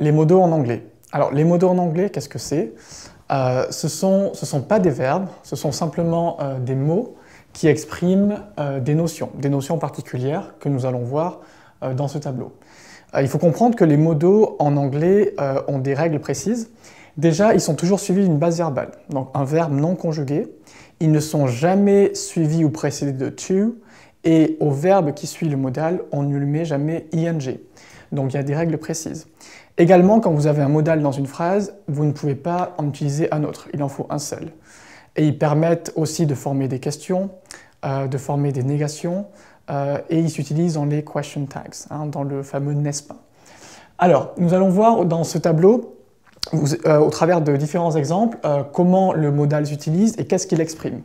les modos en anglais. Alors, les modos en anglais, qu'est-ce que c'est euh, Ce ne sont, ce sont, pas des verbes, ce sont simplement euh, des mots qui expriment euh, des notions, des notions particulières que nous allons voir dans ce tableau. il faut comprendre que les modos en anglais ont des règles précises. Déjà, ils sont toujours suivis d'une base verbale, donc un verbe non conjugué. Ils ne sont jamais suivis ou précédés de to, et au verbe qui suit le modal, on ne lui met jamais ing. Donc il y a des règles précises. Également, quand vous avez un modal dans une phrase, vous ne pouvez pas en utiliser un autre, il en faut un seul. Et ils permettent aussi de former des questions, euh, de former des négations, euh, et ils s'utilisent dans les question tags, hein, dans le fameux n'est-ce pas. Alors, nous allons voir dans ce tableau, euh, au travers de différents exemples, comment le modal s'utilise et qu'est-ce qu'il exprime.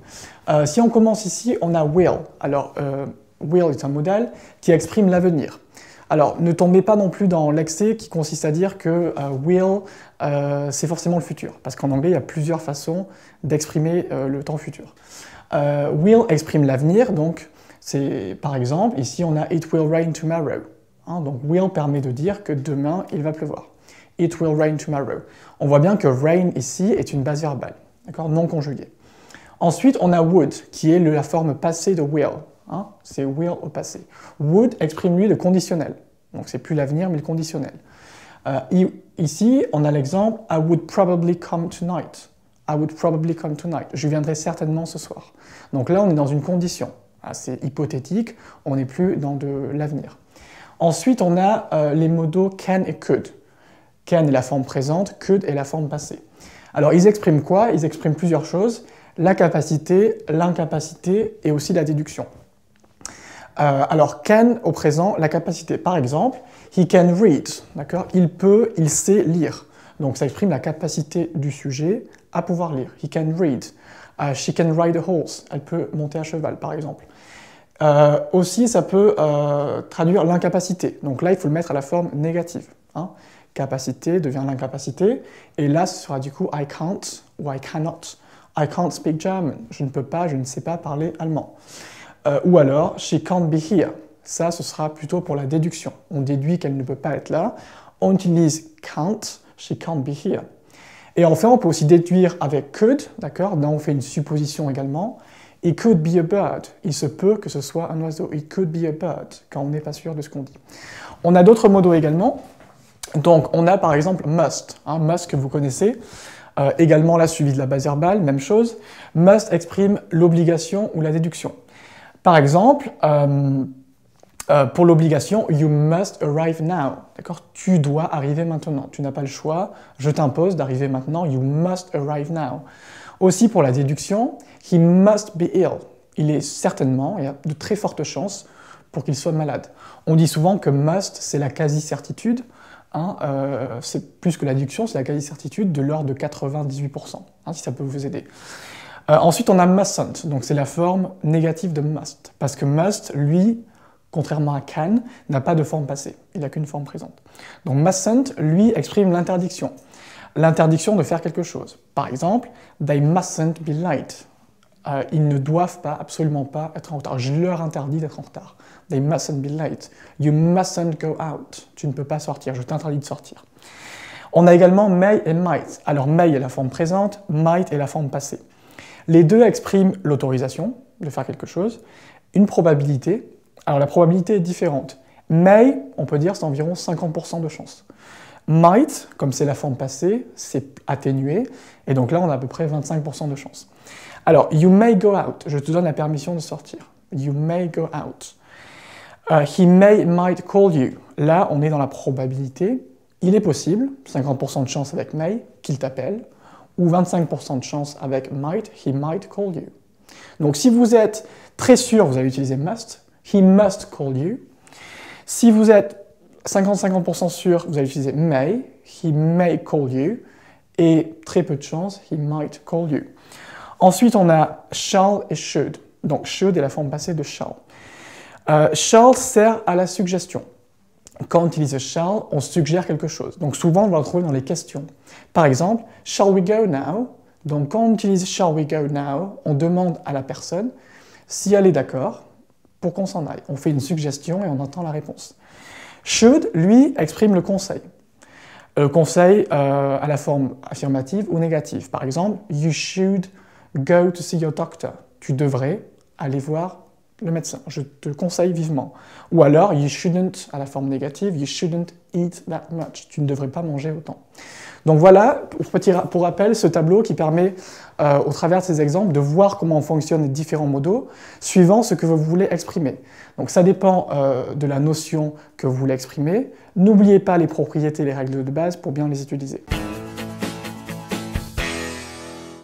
si on commence ici, on a will. Alors, will est un modal qui exprime l'avenir. Alors, ne tombez pas non plus dans l'excès qui consiste à dire que euh, will, euh, c'est forcément le futur, parce qu'en anglais, il y a plusieurs façons d'exprimer euh, le temps futur. will exprime l'avenir, donc par exemple, ici on a it will rain tomorrow. Hein, donc will permet de dire que demain il va pleuvoir. It will rain tomorrow. On voit bien que rain ici est une base verbale, non conjuguée. Ensuite, on a would, qui est la forme passée de will. Hein, c'est will au passé. Would exprime lui le conditionnel. Donc c'est plus l'avenir, mais le conditionnel. Euh, ici, on a l'exemple I would probably come tonight. I would probably come tonight. Je viendrai certainement ce soir. Donc là, on est dans une condition. assez hypothétique, on n'est plus dans de l'avenir. Ensuite, on a euh, les modos can et could. Can est la forme présente, could est la forme passée. Alors, ils expriment quoi Ils expriment plusieurs choses, la capacité, l'incapacité et aussi la déduction. Euh, alors can au présent, la capacité. Par exemple, he can read, d'accord Il peut, il sait lire. Donc ça exprime la capacité du sujet à pouvoir lire. He can read. Euh, she can ride a horse. Elle peut monter à cheval, par exemple. Euh, aussi, ça peut traduire l'incapacité. Donc là, il faut le mettre à la forme négative. Hein. Capacité devient l'incapacité. Et là, ce sera du coup I can't ou I cannot. I can't speak German. Je ne peux pas, je ne sais pas parler allemand. Euh, ou alors, she can't be here. Ça, ce sera plutôt pour la déduction. On déduit qu'elle ne peut pas être là. On utilise can't, she can't be here. Et enfin, on peut aussi déduire avec could, d'accord Là, on fait une supposition également. It could be a bird. Il se peut que ce soit un oiseau. It could be a bird, quand on n'est pas sûr de ce qu'on dit. On a d'autres modos également. Donc, on a par exemple must, hein, must que vous connaissez. Euh, également là, suivi de la base verbale, même chose. Must exprime l'obligation ou la déduction. Par exemple, euh, euh, pour l'obligation, you must arrive now. D'accord Tu dois arriver maintenant. Tu n'as pas le choix. Je t'impose d'arriver maintenant. You must arrive now. Aussi pour la déduction, he must be ill. Il est certainement, il y a de très fortes chances pour qu'il soit malade. On dit souvent que must, c'est la quasi-certitude. Hein, euh, c'est plus que la déduction, c'est la quasi-certitude de l'ordre de 98%, hein, si ça peut vous aider. Euh, ensuite, on a mustn't, donc c'est la forme négative de must, parce que must, lui, contrairement à can, n'a pas de forme passée, il n'a qu'une forme présente. Donc mustn't, lui, exprime l'interdiction, l'interdiction de faire quelque chose. Par exemple, they mustn't be late. Euh, ils ne doivent pas, absolument pas, être en retard. Je leur interdis d'être en retard. They mustn't be late. You mustn't go out. Tu ne peux pas sortir. Je t'interdis de sortir. On a également may et might. Alors may est la forme présente, might est la forme passée. Les deux expriment l'autorisation de faire quelque chose, une probabilité. Alors la probabilité est différente. May, on peut dire, c'est environ 50% de chance. Might, comme c'est la forme passée, c'est atténué, et donc là on a à peu près 25% de chance. Alors, you may go out, je te donne la permission de sortir. You may go out. Euh, he may, might call you. Là, on est dans la probabilité. Il est possible, 50% de chance avec may, qu'il t'appelle ou 25% de chance avec might, he might call you. Donc si vous êtes très sûr, vous allez utiliser must, he must call you. Si vous êtes 50-50% sûr, vous allez utiliser may, he may call you. Et très peu de chance, he might call you. Ensuite, on a shall et should. Donc should est la forme passée de shall. Euh, shall sert à la suggestion quand on utilise shall, on suggère quelque chose. Donc souvent, on va le trouver dans les questions. Par exemple, shall we go now Donc quand on utilise shall we go now, on demande à la personne si elle est d'accord pour qu'on s'en aille. On fait une suggestion et on entend la réponse. Should, lui, exprime le conseil. Le conseil euh, à la forme affirmative ou négative. Par exemple, you should go to see your doctor. Tu devrais aller voir le médecin. Je te conseille vivement. Ou alors, you shouldn't, à la forme négative, you shouldn't eat that much. Tu ne devrais pas manger autant. Donc voilà, pour, rappel, ce tableau qui permet, euh, au travers de ces exemples, de voir comment fonctionnent les différents modos suivant ce que vous voulez exprimer. Donc ça dépend euh, de la notion que vous voulez exprimer. N'oubliez pas les propriétés, les règles de base pour bien les utiliser.